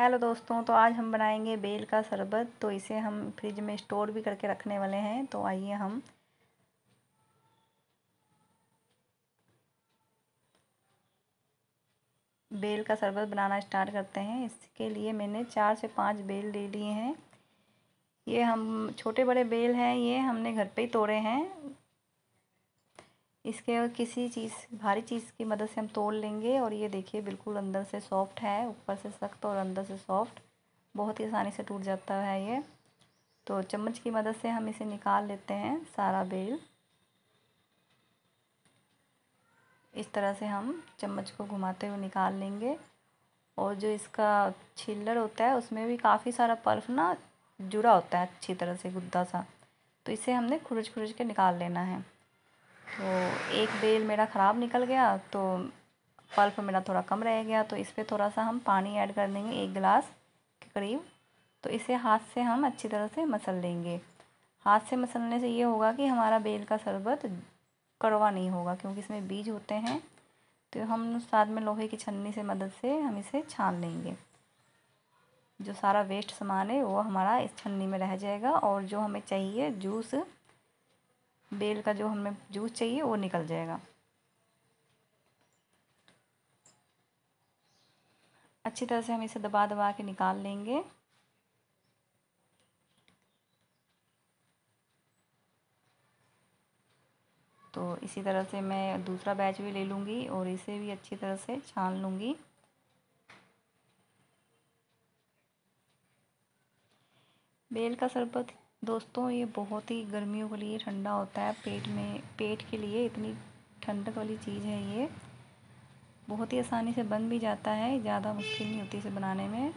hello दोस्तों तो आज हम बनाएंगे बेल का शरबत तो इसे हम फ्रिज में स्टोर भी करके रखने वाले हैं तो आइए हम बेल का शरबत बनाना स्टार्ट करते हैं इसके लिए मैंने चार से पाँच बेल ले लिए हैं ये हम छोटे बड़े बेल हैं ये हमने घर पे ही तोड़े हैं इसके किसी चीज़ भारी चीज़ की मदद से हम तोड़ लेंगे और ये देखिए बिल्कुल अंदर से सॉफ्ट है ऊपर से सख्त और अंदर से सॉफ्ट बहुत ही आसानी से टूट जाता है ये तो चम्मच की मदद से हम इसे निकाल लेते हैं सारा बेल इस तरह से हम चम्मच को घुमाते हुए निकाल लेंगे और जो इसका छिल्लर होता है उसमें भी काफ़ी सारा पर्फ ना जुड़ा होता है अच्छी तरह से गुद्दा सा तो इसे हमने खुरच खुरच के निकाल लेना है तो एक बेल मेरा ख़राब निकल गया तो पल्प मेरा थोड़ा कम रह गया तो इस पर थोड़ा सा हम पानी ऐड कर देंगे एक गिलास के करीब तो इसे हाथ से हम अच्छी तरह से मसल लेंगे हाथ से मसलने से ये होगा कि हमारा बेल का शरबत कड़वा नहीं होगा क्योंकि इसमें बीज होते हैं तो हम साथ में लोहे की छन्नी से मदद से हम इसे छान लेंगे जो सारा वेस्ट सामान है वो हमारा इस छन्नी में रह जाएगा और जो हमें चाहिए जूस बेल का जो हमें जूस चाहिए वो निकल जाएगा अच्छी तरह से हम इसे दबा दबा के निकाल लेंगे तो इसी तरह से मैं दूसरा बैच भी ले लूँगी और इसे भी अच्छी तरह से छान लूँगी बेल का शरबत दोस्तों ये बहुत ही गर्मियों के लिए ठंडा होता है पेट में पेट के लिए इतनी ठंडक वाली चीज़ है ये बहुत ही आसानी से बन भी जाता है ज़्यादा मुश्किल नहीं होती इसे बनाने में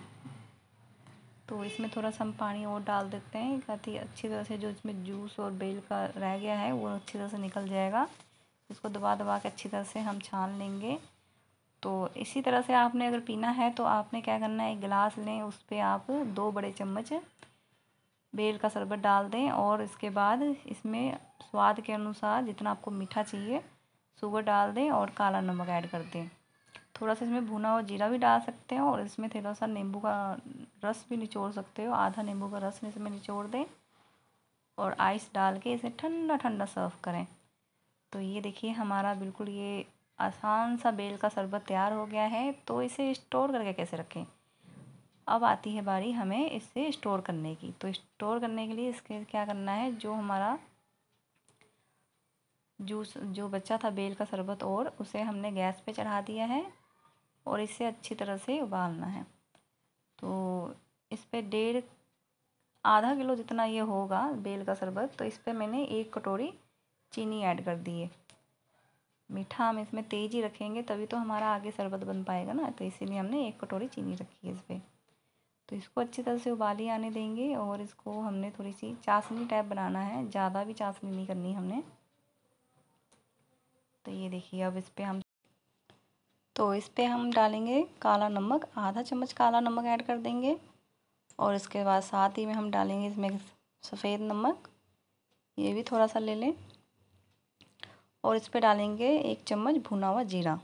तो इसमें थोड़ा सा हम पानी और डाल देते हैं ताकि अच्छी तरह से जो इसमें जूस और बेल का रह गया है वो अच्छी तरह से निकल जाएगा इसको दबा दबा के अच्छी तरह से हम छान लेंगे तो इसी तरह से आपने अगर पीना है तो आपने क्या करना है एक गिलास लें उस पर आप दो बड़े चम्मच बेल का शरबत डाल दें और इसके बाद इसमें स्वाद के अनुसार जितना आपको मीठा चाहिए शुगर डाल दें और काला नमक ऐड कर दें थोड़ा सा इसमें भुना हुआ जीरा भी डाल सकते हैं और इसमें थोड़ा सा नींबू का रस भी निचोड़ सकते हो आधा नींबू का रस इसमें निचोड़ दें और आइस डाल के इसे ठंडा ठंडा सर्व करें तो ये देखिए हमारा बिल्कुल ये आसान सा बेल का शरबत तैयार हो गया है तो इसे स्टोर करके कैसे रखें अब आती है बारी हमें इसे स्टोर करने की तो स्टोर करने के लिए इसके क्या करना है जो हमारा जूस जो बच्चा था बेल का शरबत और उसे हमने गैस पे चढ़ा दिया है और इसे अच्छी तरह से उबालना है तो इस पर डेढ़ आधा किलो जितना ये होगा बेल का शरबत तो इस पर मैंने एक कटोरी चीनी ऐड कर दी है मीठा हम इसमें तेज़ ही रखेंगे तभी तो हमारा आगे शरबत बन पाएगा ना तो इसीलिए हमने एक कटोरी चीनी रखी है इस पर तो इसको अच्छी तरह से उबाली आने देंगे और इसको हमने थोड़ी सी चाशनी टाइप बनाना है ज़्यादा भी चाशनी नहीं करनी हमने तो ये देखिए अब इस पर हम तो इस पर हम डालेंगे काला नमक आधा चम्मच काला नमक ऐड कर देंगे और इसके बाद साथ ही में हम डालेंगे इसमें सफ़ेद नमक ये भी थोड़ा सा ले लें और इस पर डालेंगे एक चम्मच भुना हुआ जीरा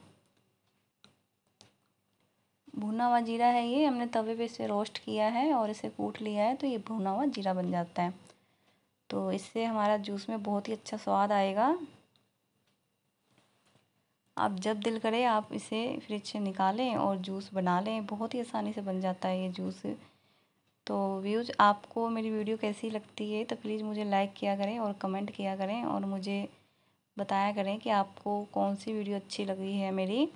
भुना हुआ जीरा है ये हमने तवे पे इसे रोस्ट किया है और इसे कूट लिया है तो ये भुना हुआ जीरा बन जाता है तो इससे हमारा जूस में बहुत ही अच्छा स्वाद आएगा आप जब दिल करे आप इसे फ्रिज से निकालें और जूस बना लें बहुत ही आसानी से बन जाता है ये जूस तो व्यूज आपको मेरी वीडियो कैसी लगती है तो प्लीज़ मुझे लाइक किया करें और कमेंट किया करें और मुझे बताया करें कि आपको कौन सी वीडियो अच्छी लगी है मेरी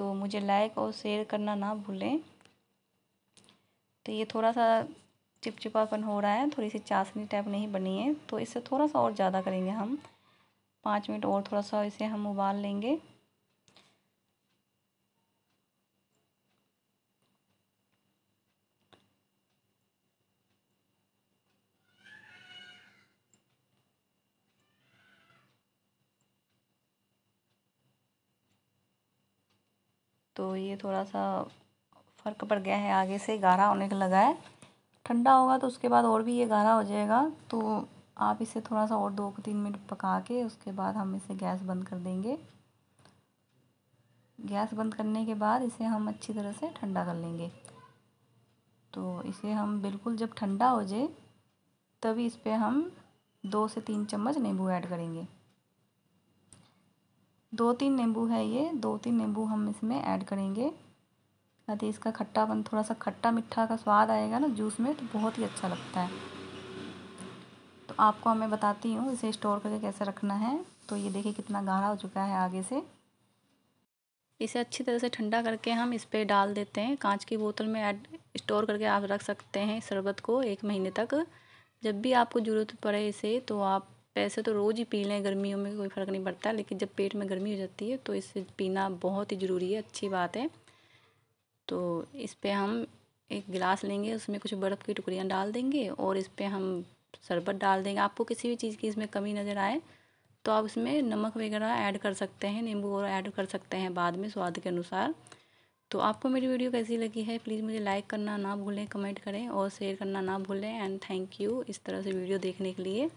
तो मुझे लाइक और शेयर करना ना भूलें तो ये थोड़ा सा चिपचिपापन हो रहा है थोड़ी सी चाशनी टाइप नहीं बनी है तो इससे थोड़ा सा और ज़्यादा करेंगे हम पाँच मिनट और थोड़ा सा इसे हम उबाल लेंगे तो ये थोड़ा सा फ़र्क पड़ गया है आगे से गारा होने का लगा है ठंडा होगा तो उसके बाद और भी ये गारा हो जाएगा तो आप इसे थोड़ा सा और दो तीन मिनट पका के उसके बाद हम इसे गैस बंद कर देंगे गैस बंद करने के बाद इसे हम अच्छी तरह से ठंडा कर लेंगे तो इसे हम बिल्कुल जब ठंडा हो जाए तभी इस पर हम दो से तीन चम्मच नींबू ऐड करेंगे दो तीन नींबू है ये दो तीन नींबू हम इसमें ऐड करेंगे ताकि इसका खट्टापन थोड़ा सा खट्टा मीठा का स्वाद आएगा ना जूस में तो बहुत ही अच्छा लगता है तो आपको हमें बताती हूँ इसे स्टोर करके कैसे रखना है तो ये देखिए कितना गाढ़ा हो चुका है आगे से इसे अच्छी तरह से ठंडा करके हम इस पर डाल देते हैं कांच की बोतल में ऐड स्टोर करके आप रख सकते हैं शरबत को एक महीने तक जब भी आपको ज़रूरत पड़े इसे तो आप वैसे तो रोज़ ही पी लें गर्मियों में कोई फ़र्क नहीं पड़ता लेकिन जब पेट में गर्मी हो जाती है तो इसे पीना बहुत ही ज़रूरी है अच्छी बात है तो इस पर हम एक गिलास लेंगे उसमें कुछ बर्फ़ की टुकड़ियाँ डाल देंगे और इस पर हम शरबत डाल देंगे आपको किसी भी चीज़ की इसमें कमी नज़र आए तो आप इसमें नमक वगैरह ऐड कर सकते हैं नींबू और ऐड कर सकते हैं बाद में स्वाद के अनुसार तो आपको मेरी वीडियो कैसी लगी है प्लीज़ मुझे लाइक करना ना भूलें कमेंट करें और शेयर करना ना भूलें एंड थैंक यू इस तरह से वीडियो देखने के लिए